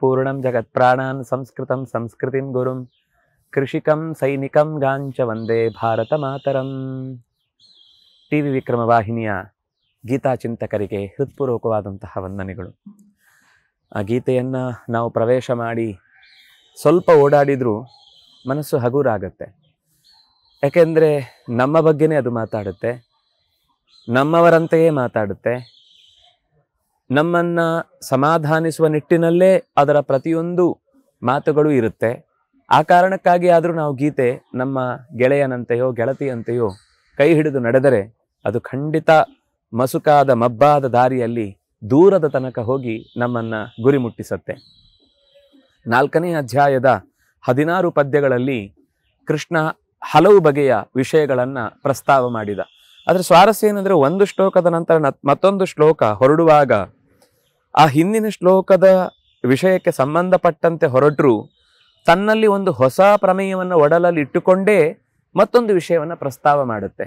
ಪೂರ್ಣ ಜಗತ್ जगत्प्राणान् ಸಂಸ್ಕೃತಂ ಸಂಸ್ಕೃತಿಂ ಗುರುಂ ಕೃಷಿಕಂ ಸೈನಿಕಂ ಗಾಂಚ ವಂದೇ ಭಾರತ ಮಾತರಂ ಟಿ ವಿ ವಿಕ್ರಮ ವಾಹಿನಿಯ ಗೀತಾ ಚಿಂತಕರಿಗೆ ಹೃತ್ಪೂರ್ವಕವಾದಂತಹ ವಂದನೆಗಳು ಆ ಗೀತೆಯನ್ನು ನಾವು ಪ್ರವೇಶ ಮಾಡಿ ಸ್ವಲ್ಪ ಓಡಾಡಿದರೂ ಮನಸ್ಸು ಹಗುರಾಗುತ್ತೆ ಯಾಕೆಂದರೆ ನಮ್ಮ ಬಗ್ಗೆನೇ ಅದು ಮಾತಾಡುತ್ತೆ ನಮ್ಮವರಂತೆಯೇ ಮಾತಾಡುತ್ತೆ ನಮ್ಮನ್ನ ಸಮಾಧಾನಿಸುವ ನಿಟ್ಟಿನಲ್ಲೇ ಅದರ ಪ್ರತಿಯೊಂದು ಮಾತುಗಳು ಇರುತ್ತೆ ಆ ಕಾರಣಕ್ಕಾಗಿ ಆದರೂ ನಾವು ಗೀತೆ ನಮ್ಮ ಗೆಳೆಯನಂತೆಯೋ ಗೆಳತಿಯಂತೆಯೋ ಕೈ ಹಿಡಿದು ನಡೆದರೆ ಅದು ಖಂಡಿತ ಮಸುಕಾದ ಮಬ್ಬಾದ ದಾರಿಯಲ್ಲಿ ದೂರದ ತನಕ ಹೋಗಿ ನಮ್ಮನ್ನು ಗುರಿ ಮುಟ್ಟಿಸತ್ತೆ ನಾಲ್ಕನೇ ಅಧ್ಯಾಯದ ಹದಿನಾರು ಪದ್ಯಗಳಲ್ಲಿ ಕೃಷ್ಣ ಹಲವು ಬಗೆಯ ವಿಷಯಗಳನ್ನು ಪ್ರಸ್ತಾವ ಮಾಡಿದ ಆದರೆ ಸ್ವಾರಸ್ಯ ಏನಂದರೆ ಒಂದು ಶ್ಲೋಕದ ನಂತರ ಮತ್ತೊಂದು ಶ್ಲೋಕ ಹೊರಡುವಾಗ ಆ ಹಿಂದಿನ ಶ್ಲೋಕದ ವಿಷಯಕ್ಕೆ ಸಂಬಂಧಪಟ್ಟಂತೆ ಹೊರಟರು ತನ್ನಲ್ಲಿ ಒಂದು ಹೊಸ ಪ್ರಮೇಯವನ್ನು ಒಡಲಲ್ಲಿ ಇಟ್ಟುಕೊಂಡೇ ಮತ್ತೊಂದು ವಿಷಯವನ್ನು ಪ್ರಸ್ತಾವ ಮಾಡುತ್ತೆ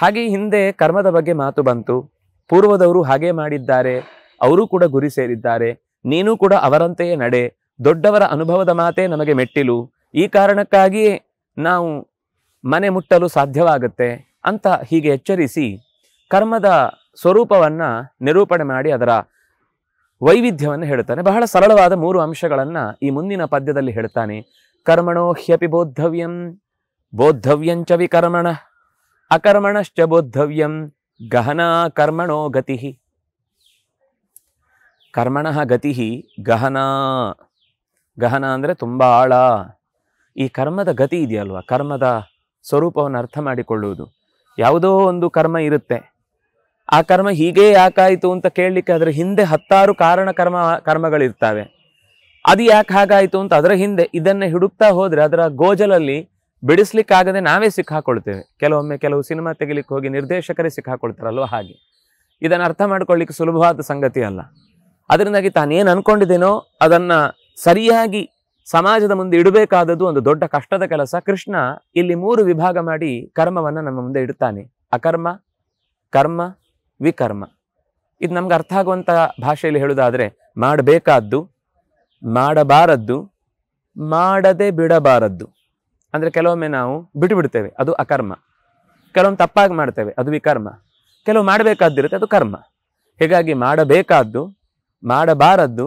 ಹಾಗೆ ಹಿಂದೆ ಕರ್ಮದ ಬಗ್ಗೆ ಮಾತು ಬಂತು ಪೂರ್ವದವರು ಹಾಗೆ ಮಾಡಿದ್ದಾರೆ ಅವರು ಕೂಡ ಗುರಿ ಸೇರಿದ್ದಾರೆ ನೀನು ಕೂಡ ಅವರಂತೆಯೇ ನಡೆ ದೊಡ್ಡವರ ಅನುಭವದ ಮಾತೇ ನಮಗೆ ಮೆಟ್ಟಿಲು ಈ ಕಾರಣಕ್ಕಾಗಿಯೇ ನಾವು ಮನೆ ಮುಟ್ಟಲು ಸಾಧ್ಯವಾಗುತ್ತೆ ಅಂತ ಹೀಗೆ ಎಚ್ಚರಿಸಿ ಕರ್ಮದ ಸ್ವರೂಪವನ್ನು ನಿರೂಪಣೆ ಮಾಡಿ ಅದರ ವೈವಿಧ್ಯವನ್ನು ಹೇಳುತ್ತಾನೆ ಬಹಳ ಸರಳವಾದ ಮೂರು ಅಂಶಗಳನ್ನು ಈ ಮುಂದಿನ ಪದ್ಯದಲ್ಲಿ ಹೇಳ್ತಾನೆ ಕರ್ಮಣೋ ಹ್ಯಪಿ ಬೋದ್ಧವ್ಯಂ ಬೋದ್ಧವ್ಯಂಚ ವಿಕರ್ಮಣ ಅಕರ್ಮಣಶ್ಚ ಬೋದ್ಧವ್ಯಂ ಗಹನಾ ಕರ್ಮಣೋ ಗತಿ ಕರ್ಮಣ ಗತಿ ಗಹನಾ ಗಹನ ಅಂದರೆ ತುಂಬ ಆಳ ಈ ಕರ್ಮದ ಗತಿ ಇದೆಯಲ್ವ ಕರ್ಮದ ಸ್ವರೂಪವನ್ನು ಅರ್ಥ ಮಾಡಿಕೊಳ್ಳುವುದು ಯಾವುದೋ ಒಂದು ಕರ್ಮ ಇರುತ್ತೆ ಆ ಕರ್ಮ ಹೀಗೆ ಯಾಕಾಯಿತು ಅಂತ ಕೇಳಲಿಕ್ಕೆ ಅದರ ಹಿಂದೆ ಹತ್ತಾರು ಕಾರಣ ಕರ್ಮ ಕರ್ಮಗಳಿರ್ತವೆ ಅದು ಯಾಕೆ ಹಾಗಾಯಿತು ಅಂತ ಅದರ ಹಿಂದೆ ಇದನ್ನೇ ಹಿಡುಕ್ತಾ ಹೋದರೆ ಅದರ ಗೋಜಲಲ್ಲಿ ಬಿಡಿಸ್ಲಿಕ್ಕಾಗದೆ ನಾವೇ ಸಿಕ್ಕಾಕೊಳ್ತೇವೆ ಕೆಲವೊಮ್ಮೆ ಕೆಲವು ಸಿನಿಮಾ ತೆಗಿಲಿಕ್ಕೆ ಹೋಗಿ ನಿರ್ದೇಶಕರೇ ಸಿಕ್ಕಾಕೊಳ್ತಾರಲ್ವ ಹಾಗೆ ಇದನ್ನು ಅರ್ಥ ಮಾಡ್ಕೊಳ್ಳಿಕ್ಕೆ ಸುಲಭವಾದ ಸಂಗತಿ ಅಲ್ಲ ಅದರಿಂದಾಗಿ ತಾನೇನು ಅಂದ್ಕೊಂಡಿದ್ದೇನೋ ಅದನ್ನು ಸರಿಯಾಗಿ ಸಮಾಜದ ಮುಂದೆ ಇಡಬೇಕಾದದ್ದು ಒಂದು ದೊಡ್ಡ ಕಷ್ಟದ ಕೆಲಸ ಕೃಷ್ಣ ಇಲ್ಲಿ ಮೂರು ವಿಭಾಗ ಮಾಡಿ ಕರ್ಮವನ್ನು ನಮ್ಮ ಮುಂದೆ ಇಡ್ತಾನೆ ಅಕರ್ಮ ಕರ್ಮ ವಿಕರ್ಮ ಇದು ನಮ್ಗೆ ಅರ್ಥ ಆಗುವಂಥ ಭಾಷೆಯಲ್ಲಿ ಹೇಳುವುದಾದರೆ ಮಾಡಬೇಕಾದ್ದು ಮಾಡಬಾರದ್ದು ಮಾಡದೆ ಬಿಡಬಾರದ್ದು ಅಂದರೆ ಕೆಲವೊಮ್ಮೆ ನಾವು ಬಿಟ್ಟುಬಿಡ್ತೇವೆ ಅದು ಅಕರ್ಮ ಕೆಲವೊಮ್ಮೆ ತಪ್ಪಾಗಿ ಮಾಡ್ತೇವೆ ಅದು ವಿಕರ್ಮ ಕೆಲವು ಮಾಡಬೇಕಾದ್ದಿರುತ್ತೆ ಅದು ಕರ್ಮ ಹೀಗಾಗಿ ಮಾಡಬೇಕಾದ್ದು ಮಾಡಬಾರದ್ದು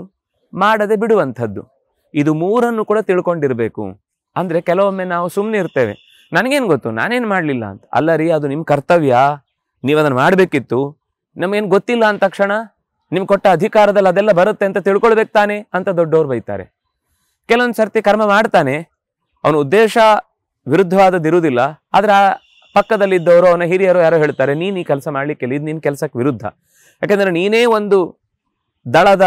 ಮಾಡದೆ ಬಿಡುವಂಥದ್ದು ಇದು ಮೂರನ್ನು ಕೂಡ ತಿಳ್ಕೊಂಡಿರಬೇಕು ಅಂದರೆ ಕೆಲವೊಮ್ಮೆ ನಾವು ಸುಮ್ಮನೆ ಇರ್ತೇವೆ ನನಗೇನು ಗೊತ್ತು ನಾನೇನು ಮಾಡಲಿಲ್ಲ ಅಂತ ಅಲ್ಲ ರೀ ಅದು ನಿಮ್ಮ ಕರ್ತವ್ಯ ನೀವು ಅದನ್ನು ಮಾಡಬೇಕಿತ್ತು ನಮಗೇನು ಗೊತ್ತಿಲ್ಲ ಅಂದ ತಕ್ಷಣ ನಿಮ್ಗೆ ಕೊಟ್ಟ ಅಧಿಕಾರದಲ್ಲಿ ಅದೆಲ್ಲ ಬರುತ್ತೆ ಅಂತ ತಿಳ್ಕೊಳ್ಬೇಕು ತಾನೆ ಅಂತ ದೊಡ್ಡವ್ರು ಬೈತಾರೆ ಕೆಲವೊಂದು ಸರ್ತಿ ಕರ್ಮ ಮಾಡ್ತಾನೆ ಅವನ ಉದ್ದೇಶ ವಿರುದ್ಧವಾದದ್ದು ಇರುವುದಿಲ್ಲ ಆದರೆ ಆ ಪಕ್ಕದಲ್ಲಿದ್ದವರು ಅವನ ಹಿರಿಯರು ಯಾರೋ ಹೇಳ್ತಾರೆ ನೀನು ಈ ಕೆಲಸ ಮಾಡಲಿಕ್ಕೆ ಇದು ನಿನ್ನ ಕೆಲಸಕ್ಕೆ ವಿರುದ್ಧ ಯಾಕೆಂದರೆ ನೀನೇ ಒಂದು ದಳದ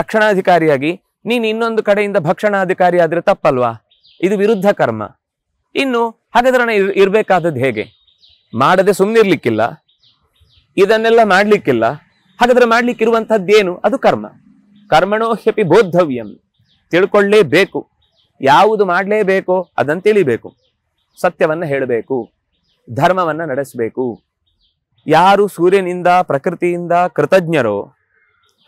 ರಕ್ಷಣಾಧಿಕಾರಿಯಾಗಿ ನೀನು ಇನ್ನೊಂದು ಕಡೆಯಿಂದ ಭಕ್ಷಣಾಧಿಕಾರಿ ಆದರೆ ತಪ್ಪಲ್ವಾ ಇದು ವಿರುದ್ಧ ಕರ್ಮ ಇನ್ನು ಹಾಗಾದ್ರೆ ನಾನು ಇರಬೇಕಾದದ್ದು ಹೇಗೆ ಮಾಡದೆ ಸುಮ್ಮನಿರ್ಲಿಕ್ಕಿಲ್ಲ ಇದನ್ನೆಲ್ಲ ಮಾಡ್ಲಿಕ್ಕಿಲ್ಲ ಹಾಗಾದ್ರೆ ಮಾಡ್ಲಿಕ್ಕೆ ಅದು ಕರ್ಮ ಕರ್ಮಣೋ ಹ್ಯಪಿ ಬೋದ್ಧವ್ಯಂ ತಿಳ್ಕೊಳ್ಳೇಬೇಕು ಯಾವುದು ಮಾಡಲೇಬೇಕು ಅದನ್ನು ತಿಳಿಬೇಕು ಸತ್ಯವನ್ನು ಹೇಳಬೇಕು ಧರ್ಮವನ್ನು ನಡೆಸಬೇಕು ಯಾರು ಸೂರ್ಯನಿಂದ ಪ್ರಕೃತಿಯಿಂದ ಕೃತಜ್ಞರೋ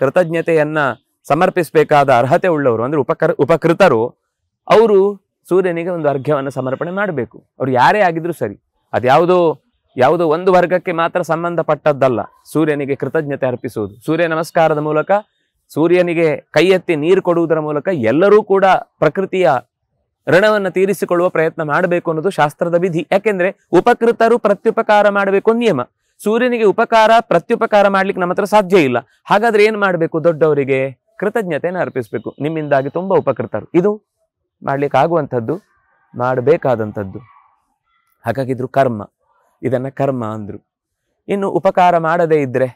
ಕೃತಜ್ಞತೆಯನ್ನು ಸಮರ್ಪಿಸಬೇಕಾದ ಅರ್ಹತೆ ಉಳ್ಳವರು ಅಂದ್ರೆ ಉಪಕರ್ ಉಪಕೃತರು ಅವರು ಸೂರ್ಯನಿಗೆ ಒಂದು ಅರ್ಘ್ಯವನ್ನು ಸಮರ್ಪಣೆ ಮಾಡಬೇಕು ಅವರು ಯಾರೇ ಆಗಿದ್ರು ಸರಿ ಅದ್ಯಾವುದೋ ಯಾವುದು ಒಂದು ವರ್ಗಕ್ಕೆ ಮಾತ್ರ ಸಂಬಂಧಪಟ್ಟದ್ದಲ್ಲ ಸೂರ್ಯನಿಗೆ ಕೃತಜ್ಞತೆ ಅರ್ಪಿಸುವುದು ಸೂರ್ಯ ನಮಸ್ಕಾರದ ಮೂಲಕ ಸೂರ್ಯನಿಗೆ ಕೈ ಎತ್ತಿ ನೀರು ಕೊಡುವುದರ ಮೂಲಕ ಎಲ್ಲರೂ ಕೂಡ ಪ್ರಕೃತಿಯ ಋಣವನ್ನು ತೀರಿಸಿಕೊಳ್ಳುವ ಪ್ರಯತ್ನ ಮಾಡಬೇಕು ಅನ್ನೋದು ಶಾಸ್ತ್ರದ ವಿಧಿ ಯಾಕೆಂದ್ರೆ ಉಪಕೃತರು ಪ್ರತ್ಯುಪಕಾರ ಮಾಡಬೇಕು ನಿಯಮ ಸೂರ್ಯನಿಗೆ ಉಪಕಾರ ಪ್ರತ್ಯುಪಕಾರ ಮಾಡ್ಲಿಕ್ಕೆ ನಮ್ಮ ಹತ್ರ ಸಾಧ್ಯ ಇಲ್ಲ ಹಾಗಾದ್ರೆ ಏನು ಮಾಡಬೇಕು ದೊಡ್ಡವರಿಗೆ ಕೃತಜ್ಞತೆಯನ್ನು ಅರ್ಪಿಸಬೇಕು ನಿಮ್ಮಿಂದಾಗಿ ತುಂಬ ಉಪಕೃತರು ಇದು ಮಾಡ್ಲಿಕ್ಕೆ ಆಗುವಂಥದ್ದು ಮಾಡಬೇಕಾದಂಥದ್ದು ಹಾಗಾಗಿದ್ರು ಕರ್ಮ ಇದನ್ನು ಕರ್ಮ ಅಂದರು ಇನ್ನು ಉಪಕಾರ ಮಾಡದೇ ಇದ್ದರೆ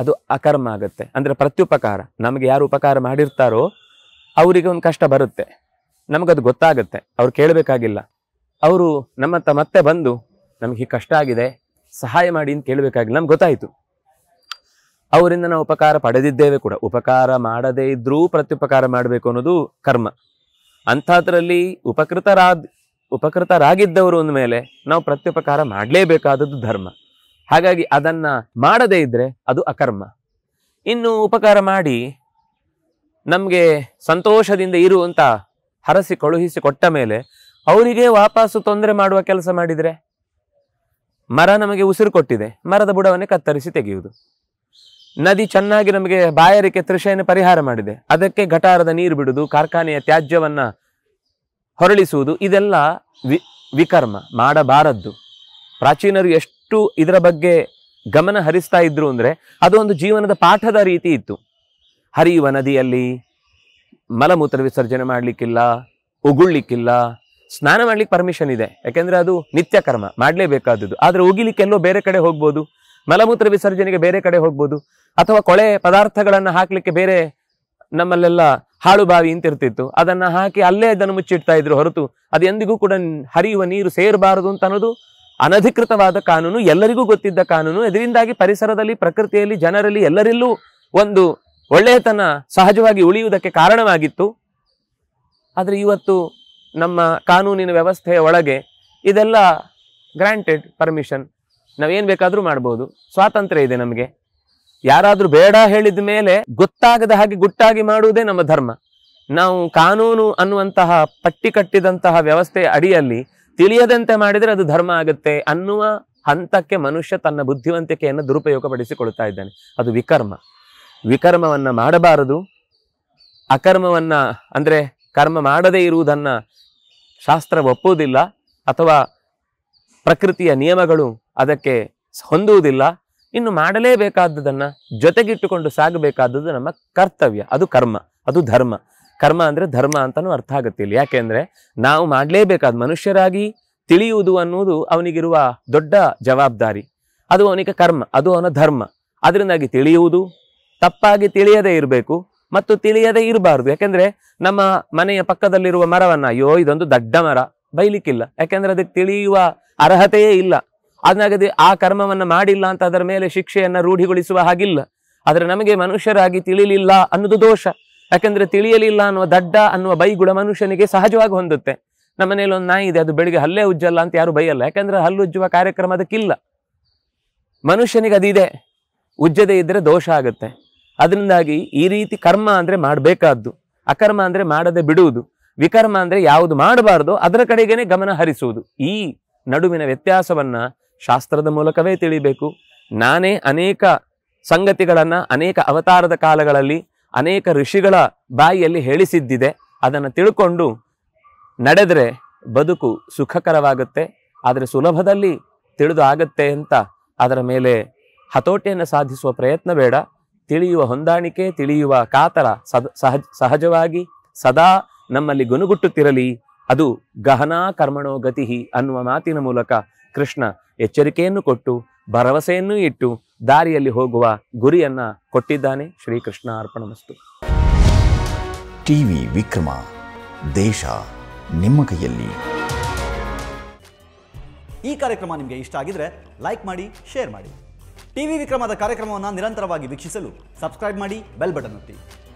ಅದು ಅಕರ್ಮ ಆಗುತ್ತೆ ಅಂದರೆ ಪ್ರತ್ಯುಪಕಾರ ನಮಗೆ ಯಾರು ಉಪಕಾರ ಮಾಡಿರ್ತಾರೋ ಅವರಿಗೆ ಒಂದು ಕಷ್ಟ ಬರುತ್ತೆ ನಮಗದು ಗೊತ್ತಾಗುತ್ತೆ ಅವ್ರು ಕೇಳಬೇಕಾಗಿಲ್ಲ ಅವರು ನಮ್ಮತ್ತ ಮತ್ತೆ ಬಂದು ನಮಗೆ ಕಷ್ಟ ಆಗಿದೆ ಸಹಾಯ ಮಾಡಿ ಅಂತ ಕೇಳಬೇಕಾಗಿಲ್ಲ ನಮ್ಗೆ ಗೊತ್ತಾಯಿತು ಅವರಿಂದ ನಾವು ಉಪಕಾರ ಪಡೆದಿದ್ದೇವೆ ಕೂಡ ಉಪಕಾರ ಮಾಡದೇ ಇದ್ರೂ ಪ್ರತ್ಯುಪಕಾರ ಮಾಡಬೇಕು ಅನ್ನೋದು ಕರ್ಮ ಅಂಥದ್ರಲ್ಲಿ ಉಪಕೃತರಾದ ಉಪಕೃತರಾಗಿದ್ದವರು ಅಂದ ಮೇಲೆ ನಾವು ಪ್ರತ್ಯುಪಕಾರ ಮಾಡಲೇಬೇಕಾದದ್ದು ಧರ್ಮ ಹಾಗಾಗಿ ಅದನ್ನ ಮಾಡದೇ ಇದ್ರೆ ಅದು ಅಕರ್ಮ ಇನ್ನು ಉಪಕಾರ ಮಾಡಿ ನಮಗೆ ಸಂತೋಷದಿಂದ ಇರುವಂತ ಹರಸಿ ಕಳುಹಿಸಿ ಕೊಟ್ಟ ಮೇಲೆ ಅವರಿಗೆ ವಾಪಸ್ಸು ತೊಂದರೆ ಮಾಡುವ ಕೆಲಸ ಮಾಡಿದರೆ ಮರ ನಮಗೆ ಉಸಿರು ಕೊಟ್ಟಿದೆ ಮರದ ಬುಡವನ್ನೇ ಕತ್ತರಿಸಿ ತೆಗೆಯುವುದು ನದಿ ಚೆನ್ನಾಗಿ ನಮಗೆ ಬಾಯಾರಿಕೆ ತ್ರಿಷೆಯನ್ನು ಪರಿಹಾರ ಮಾಡಿದೆ ಅದಕ್ಕೆ ಗಟಾರದ ನೀರು ಬಿಡುವುದು ಕಾರ್ಖಾನೆಯ ತ್ಯಾಜ್ಯವನ್ನು ಹೊರಳಿಸುವುದು ಇದೆಲ್ಲ ವಿ ವಿಕರ್ಮ ಮಾಡಬಾರದ್ದು ಪ್ರಾಚೀನರು ಎಷ್ಟು ಇದರ ಬಗ್ಗೆ ಗಮನ ಹರಿಸ್ತಾ ಇದ್ರು ಅಂದರೆ ಒಂದು ಜೀವನದ ಪಾಠದ ರೀತಿ ಇತ್ತು ಹರಿಯುವ ನದಿಯಲ್ಲಿ ಮಲಮೂತ್ರ ವಿಸರ್ಜನೆ ಮಾಡಲಿಕ್ಕಿಲ್ಲ ಉಗುಳ್ಲಿಕ್ಕಿಲ್ಲ ಸ್ನಾನ ಮಾಡ್ಲಿಕ್ಕೆ ಪರ್ಮಿಷನ್ ಇದೆ ಯಾಕೆಂದರೆ ಅದು ನಿತ್ಯ ಕರ್ಮ ಮಾಡಲೇಬೇಕಾದದ್ದು ಆದರೆ ಉಗಿಲಿಕ್ಕೆಲ್ಲೋ ಬೇರೆ ಕಡೆ ಹೋಗ್ಬೋದು ಮಲಮೂತ್ರ ವಿಸರ್ಜನೆಗೆ ಬೇರೆ ಕಡೆ ಹೋಗ್ಬೋದು ಅಥವಾ ಕೊಳೆ ಪದಾರ್ಥಗಳನ್ನು ಹಾಕಲಿಕ್ಕೆ ಬೇರೆ ನಮ್ಮಲ್ಲೆಲ್ಲ ಹಾಳು ಬಾವಿ ಅಂತ ಇರ್ತಿತ್ತು ಅದನ್ನು ಹಾಕಿ ಅಲ್ಲೇ ಅದನ್ನು ಮುಚ್ಚಿಡ್ತಾ ಇದ್ರು ಹೊರತು ಅದು ಎಂದಿಗೂ ಕೂಡ ಹರಿಯುವ ನೀರು ಸೇರಬಾರದು ಅಂತ ಅನ್ನೋದು ಅನಧಿಕೃತವಾದ ಕಾನೂನು ಎಲ್ಲರಿಗೂ ಗೊತ್ತಿದ್ದ ಕಾನೂನು ಇದರಿಂದಾಗಿ ಪರಿಸರದಲ್ಲಿ ಪ್ರಕೃತಿಯಲ್ಲಿ ಜನರಲ್ಲಿ ಎಲ್ಲರಲ್ಲೂ ಒಂದು ಒಳ್ಳೆಯತನ ಸಹಜವಾಗಿ ಉಳಿಯುವುದಕ್ಕೆ ಕಾರಣವಾಗಿತ್ತು ಆದರೆ ಇವತ್ತು ನಮ್ಮ ಕಾನೂನಿನ ವ್ಯವಸ್ಥೆಯ ಒಳಗೆ ಇದೆಲ್ಲ ಗ್ರಾಂಟೆಡ್ ಪರ್ಮಿಷನ್ ನಾವೇನು ಬೇಕಾದರೂ ಮಾಡ್ಬೋದು ಸ್ವಾತಂತ್ರ್ಯ ಇದೆ ನಮಗೆ ಯಾರಾದ್ರೂ ಬೇಡ ಹೇಳಿದ ಮೇಲೆ ಗೊತ್ತಾಗದ ಹಾಗೆ ಗುಟ್ಟಾಗಿ ಮಾಡುವುದೇ ನಮ್ಮ ಧರ್ಮ ನಾವು ಕಾನೂನು ಅನ್ನುವಂತಹ ಪಟ್ಟಿ ಕಟ್ಟಿದಂತಹ ವ್ಯವಸ್ಥೆಯ ಅಡಿಯಲ್ಲಿ ತಿಳಿಯದಂತೆ ಮಾಡಿದರೆ ಅದು ಧರ್ಮ ಆಗುತ್ತೆ ಅನ್ನುವ ಹಂತಕ್ಕೆ ಮನುಷ್ಯ ತನ್ನ ಬುದ್ಧಿವಂತಿಕೆಯನ್ನು ದುರುಪಯೋಗಪಡಿಸಿಕೊಳ್ತಾ ಇದ್ದಾನೆ ಅದು ವಿಕರ್ಮ ವಿಕರ್ಮವನ್ನು ಮಾಡಬಾರದು ಅಕರ್ಮವನ್ನು ಅಂದ್ರೆ ಕರ್ಮ ಮಾಡದೇ ಇರುವುದನ್ನ ಶಾಸ್ತ್ರ ಒಪ್ಪುವುದಿಲ್ಲ ಅಥವಾ ಪ್ರಕೃತಿಯ ನಿಯಮಗಳು ಅದಕ್ಕೆ ಹೊಂದುವುದಿಲ್ಲ ಇನ್ನು ಮಾಡಲೇಬೇಕಾದದನ್ನು ಜೊತೆಗಿಟ್ಟುಕೊಂಡು ಸಾಗಬೇಕಾದದ್ದು ನಮ್ಮ ಕರ್ತವ್ಯ ಅದು ಕರ್ಮ ಅದು ಧರ್ಮ ಕರ್ಮ ಅಂದರೆ ಧರ್ಮ ಅಂತಲೂ ಅರ್ಥ ಆಗುತ್ತೆ ಇಲ್ಲಿ ಯಾಕೆಂದ್ರೆ ನಾವು ಮಾಡಲೇಬೇಕಾದ ಮನುಷ್ಯರಾಗಿ ತಿಳಿಯುವುದು ಅನ್ನುವುದು ಅವನಿಗಿರುವ ದೊಡ್ಡ ಜವಾಬ್ದಾರಿ ಅದು ಅವನಿಗೆ ಕರ್ಮ ಅದು ಅವನ ಧರ್ಮ ಅದರಿಂದಾಗಿ ತಿಳಿಯುವುದು ತಪ್ಪಾಗಿ ತಿಳಿಯದೇ ಇರಬೇಕು ಮತ್ತು ತಿಳಿಯದೇ ಇರಬಾರ್ದು ಯಾಕೆಂದರೆ ನಮ್ಮ ಮನೆಯ ಪಕ್ಕದಲ್ಲಿರುವ ಮರವನ್ನು ಅಯ್ಯೋ ಇದೊಂದು ದಡ್ಡ ಮರ ಬೈಲಿಕ್ಕಿಲ್ಲ ಯಾಕೆಂದರೆ ಅದಕ್ಕೆ ತಿಳಿಯುವ ಅರ್ಹತೆಯೇ ಇಲ್ಲ ಅದನ್ನಾಗದೆ ಆ ಕರ್ಮವನ್ನ ಮಾಡಿಲ್ಲ ಅಂತ ಅದರ ಮೇಲೆ ಶಿಕ್ಷೆಯನ್ನ ರೂಢಿಗೊಳಿಸುವ ಹಾಗಿಲ್ಲ ಆದರೆ ನಮಗೆ ಮನುಷ್ಯರಾಗಿ ತಿಳಿಲಿಲ್ಲ ಅನ್ನೋದು ದೋಷ ಯಾಕಂದ್ರೆ ತಿಳಿಯಲಿಲ್ಲ ಅನ್ನುವ ದಡ್ಡ ಅನ್ನುವ ಬೈಗುಣ ಮನುಷ್ಯನಿಗೆ ಸಹಜವಾಗಿ ಹೊಂದುತ್ತೆ ಮನೇಲಿ ಒಂದು ನಾಯಿ ಇದೆ ಅದು ಬೆಳಿಗ್ಗೆ ಹಲ್ಲೇ ಉಜ್ಜಲ್ಲ ಅಂತ ಯಾರು ಬೈಯಲ್ಲ ಯಾಕಂದ್ರೆ ಉಜ್ಜುವ ಕಾರ್ಯಕ್ರಮ ಅದಕ್ಕಿಲ್ಲ ಮನುಷ್ಯನಿಗೆ ಅದಿದೆ ಉಜ್ಜದೇ ಇದ್ರೆ ದೋಷ ಆಗುತ್ತೆ ಅದರಿಂದಾಗಿ ಈ ರೀತಿ ಕರ್ಮ ಅಂದ್ರೆ ಮಾಡಬೇಕಾದ್ದು ಅಕರ್ಮ ಅಂದ್ರೆ ಮಾಡದೆ ಬಿಡುವುದು ವಿಕರ್ಮ ಅಂದ್ರೆ ಯಾವುದು ಮಾಡಬಾರ್ದು ಅದರ ಕಡೆಗೇನೆ ಗಮನ ಹರಿಸುವುದು ಈ ನಡುವಿನ ವ್ಯತ್ಯಾಸವನ್ನ ಶಾಸ್ತ್ರದ ಮೂಲಕವೇ ತಿಳಿಬೇಕು ನಾನೇ ಅನೇಕ ಸಂಗತಿಗಳನ್ನು ಅನೇಕ ಅವತಾರದ ಕಾಲಗಳಲ್ಲಿ ಅನೇಕ ಋಷಿಗಳ ಬಾಯಿಯಲ್ಲಿ ಹೇಳಿಸಿದ್ದಿದೆ ಅದನ್ನು ತಿಳ್ಕೊಂಡು ನಡೆದರೆ ಬದುಕು ಸುಖಕರವಾಗುತ್ತೆ ಆದರೆ ಸುಲಭದಲ್ಲಿ ತಿಳಿದು ಆಗುತ್ತೆ ಅಂತ ಅದರ ಮೇಲೆ ಹತೋಟಿಯನ್ನು ಸಾಧಿಸುವ ಪ್ರಯತ್ನ ಬೇಡ ತಿಳಿಯುವ ಹೊಂದಾಣಿಕೆ ತಿಳಿಯುವ ಕಾತರ ಸದ ಸಹಜ ಸಹಜವಾಗಿ ಸದಾ ನಮ್ಮಲ್ಲಿ ಗುನುಗುಟ್ಟುತ್ತಿರಲಿ ಅದು ಗಹನಾ ಕರ್ಮಣೋ ಗತಿ ಅನ್ನುವ ಮಾತಿನ ಮೂಲಕ ಕೃಷ್ಣ ಎಚ್ಚರಿಕೆಯನ್ನು ಕೊಟ್ಟು ಭರವಸೆಯನ್ನು ಇಟ್ಟು ದಾರಿಯಲ್ಲಿ ಹೋಗುವ ಗುರಿಯನ್ನು ಕೊಟ್ಟಿದ್ದಾನೆ ಶ್ರೀಕೃಷ್ಣ ಅರ್ಪಣಮಸ್ತು ಟಿವಿ ವಿಕ್ರಮ ದೇಶ ನಿಮ್ಮ ಕೈಯಲ್ಲಿ ಈ ಕಾರ್ಯಕ್ರಮ ನಿಮಗೆ ಇಷ್ಟ ಆಗಿದ್ರೆ ಲೈಕ್ ಮಾಡಿ ಶೇರ್ ಮಾಡಿ ಟಿವಿ ವಿಕ್ರಮದ ಕಾರ್ಯಕ್ರಮವನ್ನು ನಿರಂತರವಾಗಿ ವೀಕ್ಷಿಸಲು ಸಬ್ಸ್ಕ್ರೈಬ್ ಮಾಡಿ ಬೆಲ್ ಬಟನ್ ಒತ್ತಿ